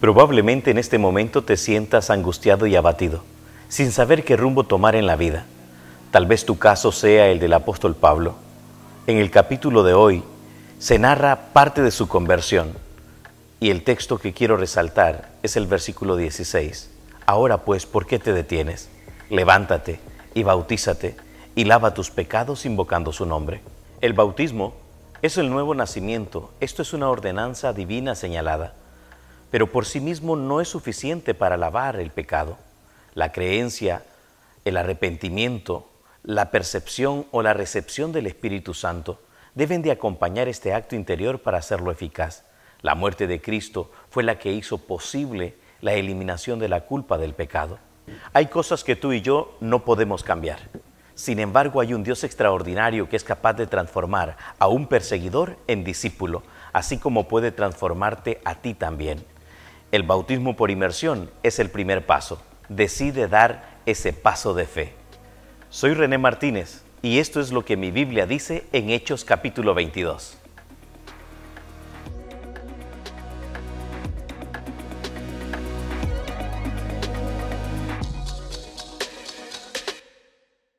Probablemente en este momento te sientas angustiado y abatido, sin saber qué rumbo tomar en la vida. Tal vez tu caso sea el del apóstol Pablo. En el capítulo de hoy se narra parte de su conversión y el texto que quiero resaltar es el versículo 16. Ahora pues, ¿por qué te detienes? Levántate y bautízate y lava tus pecados invocando su nombre. El bautismo es el nuevo nacimiento, esto es una ordenanza divina señalada pero por sí mismo no es suficiente para lavar el pecado. La creencia, el arrepentimiento, la percepción o la recepción del Espíritu Santo deben de acompañar este acto interior para hacerlo eficaz. La muerte de Cristo fue la que hizo posible la eliminación de la culpa del pecado. Hay cosas que tú y yo no podemos cambiar. Sin embargo, hay un Dios extraordinario que es capaz de transformar a un perseguidor en discípulo, así como puede transformarte a ti también. El bautismo por inmersión es el primer paso. Decide dar ese paso de fe. Soy René Martínez y esto es lo que mi Biblia dice en Hechos capítulo 22.